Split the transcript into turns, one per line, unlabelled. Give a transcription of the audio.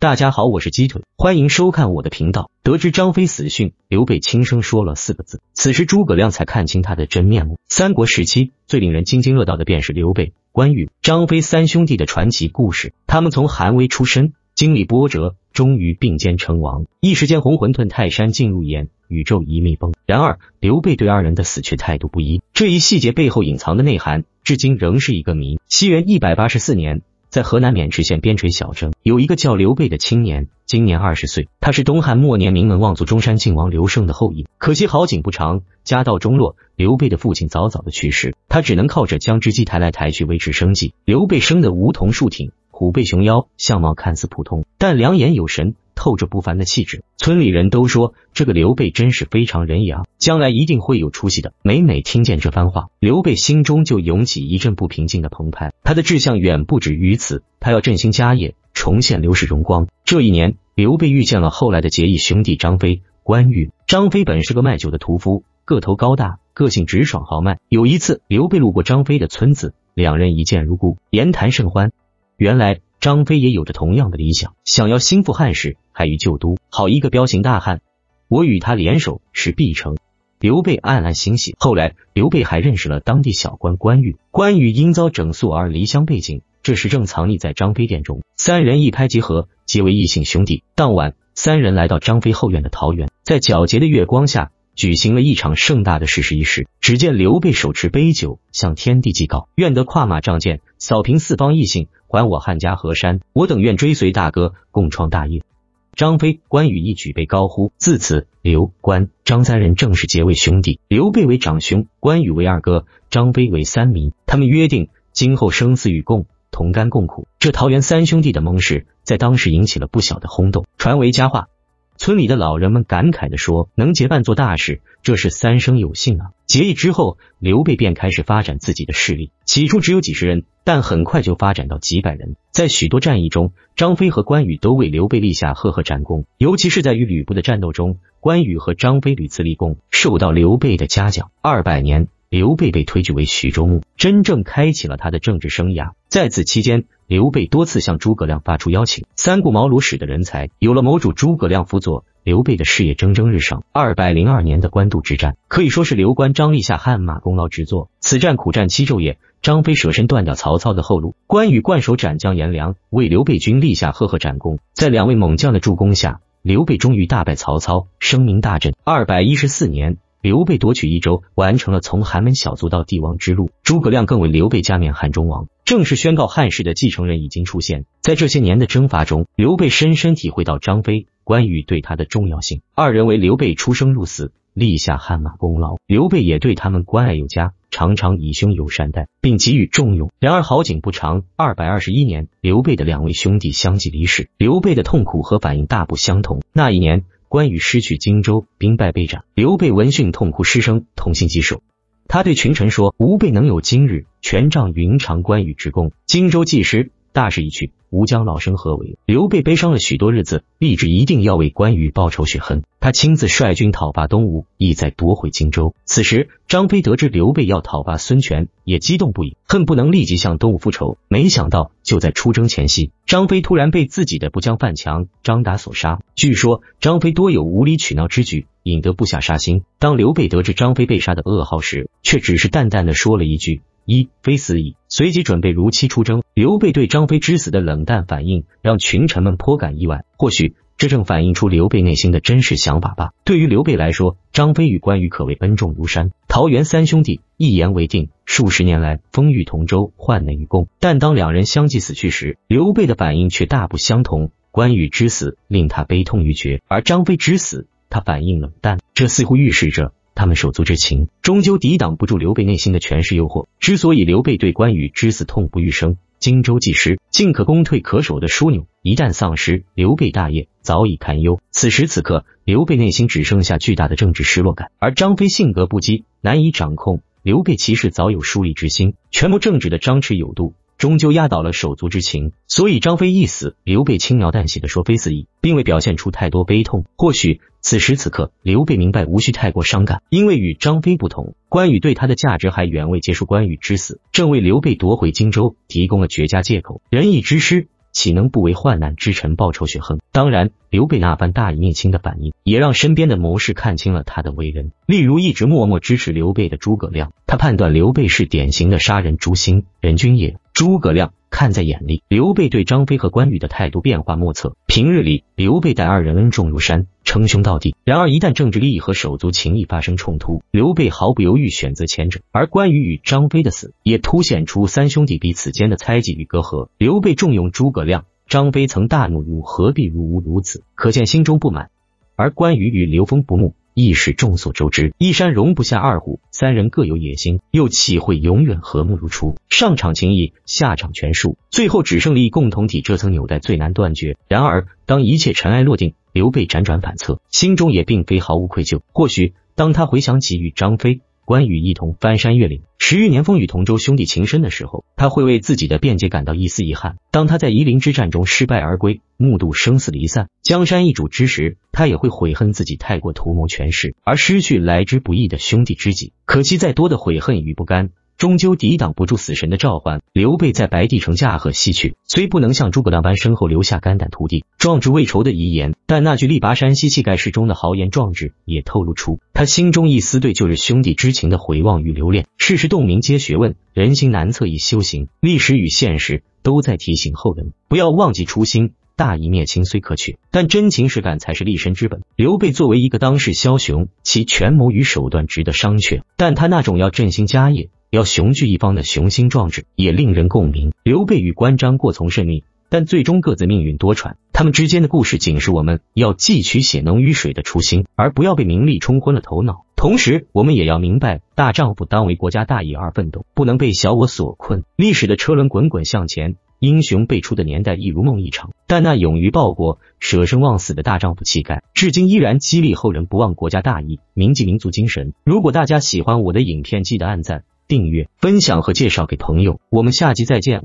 大家好，我是鸡腿，欢迎收看我的频道。得知张飞死讯，刘备轻声说了四个字，此时诸葛亮才看清他的真面目。三国时期最令人津津乐道的便是刘备、关羽、张飞三兄弟的传奇故事。他们从寒微出身，经历波折，终于并肩成王。一时间，红馄饨泰山尽入眼，宇宙一蜜蜂。然而，刘备对二人的死却态度不一，这一细节背后隐藏的内涵，至今仍是一个谜。西元一百八十四年。在河南渑池县边陲小镇，有一个叫刘备的青年，今年二十岁。他是东汉末年名门望族中山靖王刘胜的后裔。可惜好景不长，家道中落，刘备的父亲早早的去世，他只能靠着将织机抬来抬去维持生计。刘备生的梧桐树挺，虎背熊腰，相貌看似普通，但两眼有神。透着不凡的气质，村里人都说这个刘备真是非常人也啊，将来一定会有出息的。每每听见这番话，刘备心中就涌起一阵不平静的澎湃。他的志向远不止于此，他要振兴家业，重现刘氏荣光。这一年，刘备遇见了后来的结义兄弟张飞、关羽。张飞本是个卖酒的屠夫，个头高大，个性直爽豪迈。有一次，刘备路过张飞的村子，两人一见如故，言谈甚欢。原来。张飞也有着同样的理想，想要兴复汉室，还于旧都。好一个彪形大汉，我与他联手是必成。刘备暗暗欣喜。后来，刘备还认识了当地小官关羽。关羽因遭整肃而离乡背井，这时正藏匿在张飞店中。三人一拍即合，结为异姓兄弟。当晚，三人来到张飞后院的桃园，在皎洁的月光下，举行了一场盛大的誓师仪式。只见刘备手持杯酒，向天地祭告：“愿得跨马仗剑，扫平四方异姓。”还我汉家河山！我等愿追随大哥，共创大业。张飞、关羽一举被高呼，自此刘关张三人正式结为兄弟。刘备为长兄，关羽为二哥，张飞为三民。他们约定，今后生死与共，同甘共苦。这桃园三兄弟的盟誓，在当时引起了不小的轰动，传为佳话。村里的老人们感慨地说：“能结伴做大事，这是三生有幸啊！”结义之后，刘备便开始发展自己的势力，起初只有几十人，但很快就发展到几百人。在许多战役中，张飞和关羽都为刘备立下赫赫战功，尤其是在与吕布的战斗中，关羽和张飞屡次立功，受到刘备的嘉奖。二百年。刘备被推举为徐州牧，真正开启了他的政治生涯。在此期间，刘备多次向诸葛亮发出邀请。三顾茅庐使的人才有了谋主诸葛亮辅佐，刘备的事业蒸蒸日上。二百零二年的官渡之战可以说是刘关张立下汗马功劳之作。此战苦战七昼夜，张飞舍身断掉曹操的后路，关羽冠手斩将颜良，为刘备军立下赫赫战功。在两位猛将的助攻下，刘备终于大败曹操，声名大振。二百一十四年。刘备夺取益州，完成了从寒门小卒到帝王之路。诸葛亮更为刘备加冕汉中王，正式宣告汉室的继承人已经出现。在这些年的征伐中，刘备深深体会到张飞、关羽对他的重要性，二人为刘备出生入死，立下汗马功劳。刘备也对他们关爱有加，常常以兄友善待，并给予重用。然而好景不长，二百二十一年，刘备的两位兄弟相继离世，刘备的痛苦和反应大不相同。那一年。关羽失去荆州，兵败被斩。刘备闻讯，痛哭失声，痛心疾首。他对群臣说：“吾辈能有今日，全仗云长、关羽之功。荆州既失，大势已去。”吴将老生何为？刘备悲伤了许多日子，立志一定要为关羽报仇雪恨。他亲自率军讨伐东吴，意在夺回荆州。此时，张飞得知刘备要讨伐孙权，也激动不已，恨不能立即向东吴复仇。没想到，就在出征前夕，张飞突然被自己的部将范强、张达所杀。据说，张飞多有无理取闹之举，引得部下杀心。当刘备得知张飞被杀的噩耗时，却只是淡淡的说了一句。一非死矣，随即准备如期出征。刘备对张飞之死的冷淡反应，让群臣们颇感意外。或许这正反映出刘备内心的真实想法吧。对于刘备来说，张飞与关羽可谓恩重如山，桃园三兄弟一言为定，数十年来风雨同舟，患难与共。但当两人相继死去时，刘备的反应却大不相同。关羽之死令他悲痛欲绝，而张飞之死，他反应冷淡。这似乎预示着。他们手足之情，终究抵挡不住刘备内心的权势诱惑。之所以刘备对关羽之死痛不欲生，荆州既失，进可攻退可守的枢纽一旦丧失，刘备大业早已堪忧。此时此刻，刘备内心只剩下巨大的政治失落感。而张飞性格不羁，难以掌控，刘备其实早有疏离之心。权谋政治的张弛有度。终究压倒了手足之情，所以张飞一死，刘备轻描淡写的说非死意，并未表现出太多悲痛。或许此时此刻，刘备明白无需太过伤感，因为与张飞不同，关羽对他的价值还远未结束。关羽之死，正为刘备夺回荆州提供了绝佳借口。仁义之师，岂能不为患难之臣报仇雪恨？当然，刘备那番大义灭亲的反应，也让身边的谋士看清了他的为人。例如一直默默支持刘备的诸葛亮，他判断刘备是典型的杀人诛心人君也。诸葛亮看在眼里，刘备对张飞和关羽的态度变化莫测。平日里，刘备待二人恩重如山，称兄道弟；然而一旦政治利益和手足情义发生冲突，刘备毫不犹豫选择前者。而关羽与张飞的死，也凸显出三兄弟彼此间的猜忌与隔阂。刘备重用诸葛亮，张飞曾大怒，汝何必如吾如此？可见心中不满。而关羽与刘封不睦。亦是众所周知，一山容不下二虎，三人各有野心，又岂会永远和睦如初？上场情谊，下场权术，最后只剩益共同体这层纽带最难断绝。然而，当一切尘埃落定，刘备辗转反侧，心中也并非毫无愧疚。或许，当他回想起与张飞。关羽一同翻山越岭，十余年风雨同舟，兄弟情深的时候，他会为自己的辩解感到一丝遗憾；当他在夷陵之战中失败而归，目睹生死离散，江山易主之时，他也会悔恨自己太过图谋权势，而失去来之不易的兄弟知己。可惜再多的悔恨与不甘。终究抵挡不住死神的召唤。刘备在白帝城驾鹤西去，虽不能像诸葛亮般身后留下肝胆涂地、壮志未酬的遗言，但那句力拔山兮气盖世中的豪言壮志，也透露出他心中一丝对旧日兄弟之情的回望与留恋。世事洞明皆学问，人心难测亦修行。历史与现实都在提醒后人，不要忘记初心。大义灭亲虽可取，但真情实感才是立身之本。刘备作为一个当世枭雄，其权谋与手段值得商榷，但他那种要振兴家业。要雄踞一方的雄心壮志也令人共鸣。刘备与关张过从甚密，但最终各自命运多舛。他们之间的故事警示我们，要汲取“血浓于水的初心，而不要被名利冲昏了头脑。同时，我们也要明白，大丈夫当为国家大义而奋斗，不能被小我所困。历史的车轮滚滚向前，英雄辈出的年代亦如梦一场。但那勇于报国、舍生忘死的大丈夫气概，至今依然激励后人不忘国家大义，铭记民族精神。如果大家喜欢我的影片，记得按赞。订阅、分享和介绍给朋友，我们下期再见。